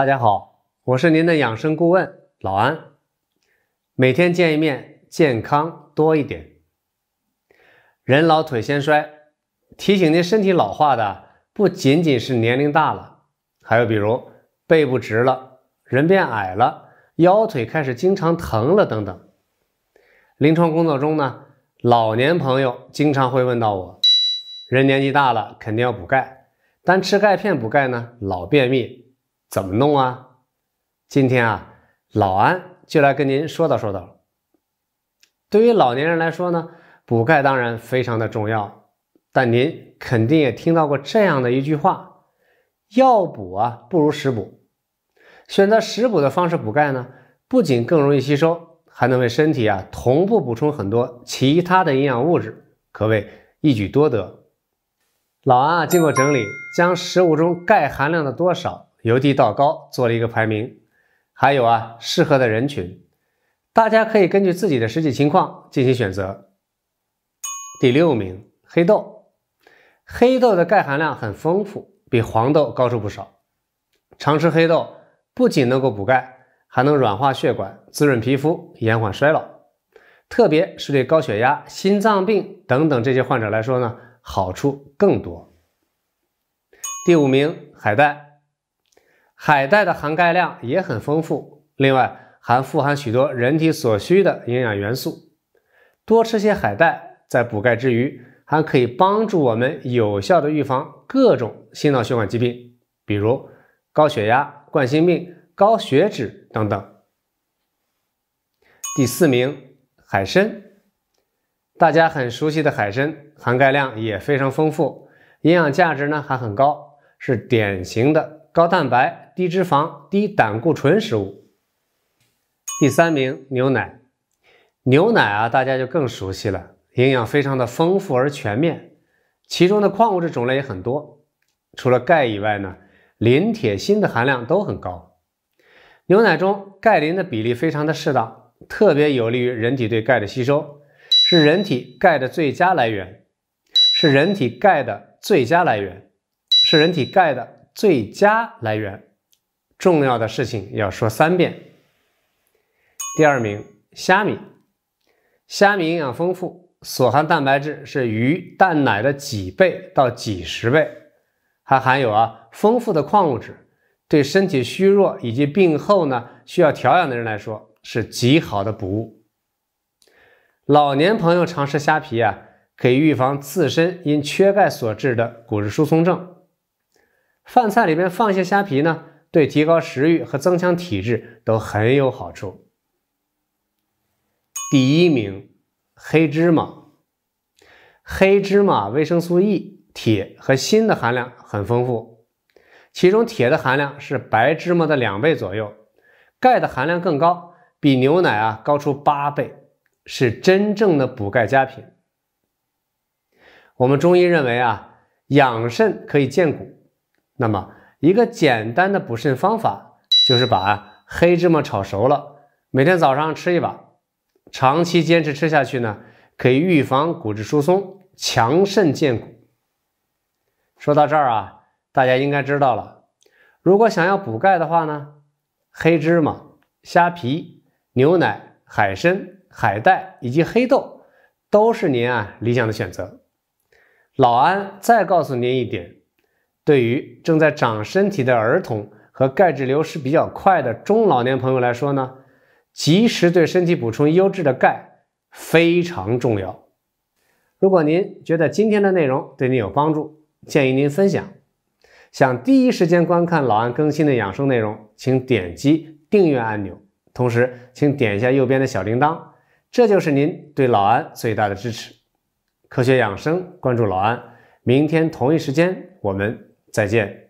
大家好，我是您的养生顾问老安。每天见一面，健康多一点。人老腿先衰，提醒您身体老化的不仅仅是年龄大了，还有比如背不直了，人变矮了，腰腿开始经常疼了等等。临床工作中呢，老年朋友经常会问到我：人年纪大了肯定要补钙，但吃钙片补钙呢，老便秘。怎么弄啊？今天啊，老安就来跟您说道说道对于老年人来说呢，补钙当然非常的重要，但您肯定也听到过这样的一句话：药补啊，不如食补。选择食补的方式补钙呢，不仅更容易吸收，还能为身体啊同步补充很多其他的营养物质，可谓一举多得。老安啊，经过整理，将食物中钙含量的多少。由低到高做了一个排名，还有啊，适合的人群，大家可以根据自己的实际情况进行选择。第六名黑豆，黑豆的钙含量很丰富，比黄豆高出不少。常吃黑豆不仅能够补钙，还能软化血管、滋润皮肤、延缓衰老，特别是对高血压、心脏病等等这些患者来说呢，好处更多。第五名海带。海带的含钙量也很丰富，另外还富含许多人体所需的营养元素。多吃些海带，在补钙之余，还可以帮助我们有效的预防各种心脑血管疾病，比如高血压、冠心病、高血脂等等。第四名，海参，大家很熟悉的海参，含钙量也非常丰富，营养价值呢还很高，是典型的。高蛋白、低脂肪、低胆固醇食物。第三名，牛奶。牛奶啊，大家就更熟悉了，营养非常的丰富而全面，其中的矿物质种类也很多。除了钙以外呢，磷、铁、锌的含量都很高。牛奶中钙磷的比例非常的适当，特别有利于人体对钙的吸收，是人体钙的最佳来源。是人体钙的最佳来源。是人体钙的。最佳来源，重要的事情要说三遍。第二名，虾米。虾米营养丰富，所含蛋白质是鱼、蛋奶的几倍到几十倍，还含有啊丰富的矿物质，对身体虚弱以及病后呢需要调养的人来说是极好的补物。老年朋友常吃虾皮啊，可以预防自身因缺钙所致的骨质疏松症。饭菜里面放些虾皮呢，对提高食欲和增强体质都很有好处。第一名，黑芝麻。黑芝麻维生素 E、铁和锌的含量很丰富，其中铁的含量是白芝麻的两倍左右，钙的含量更高，比牛奶啊高出八倍，是真正的补钙佳品。我们中医认为啊，养肾可以健骨。那么，一个简单的补肾方法就是把黑芝麻炒熟了，每天早上吃一把，长期坚持吃下去呢，可以预防骨质疏松，强肾健骨。说到这儿啊，大家应该知道了，如果想要补钙的话呢，黑芝麻、虾皮、牛奶、海参、海带以及黑豆，都是您啊理想的选择。老安再告诉您一点。对于正在长身体的儿童和钙质流失比较快的中老年朋友来说呢，及时对身体补充优质的钙非常重要。如果您觉得今天的内容对您有帮助，建议您分享。想第一时间观看老安更新的养生内容，请点击订阅按钮，同时请点一下右边的小铃铛，这就是您对老安最大的支持。科学养生，关注老安。明天同一时间，我们。再见。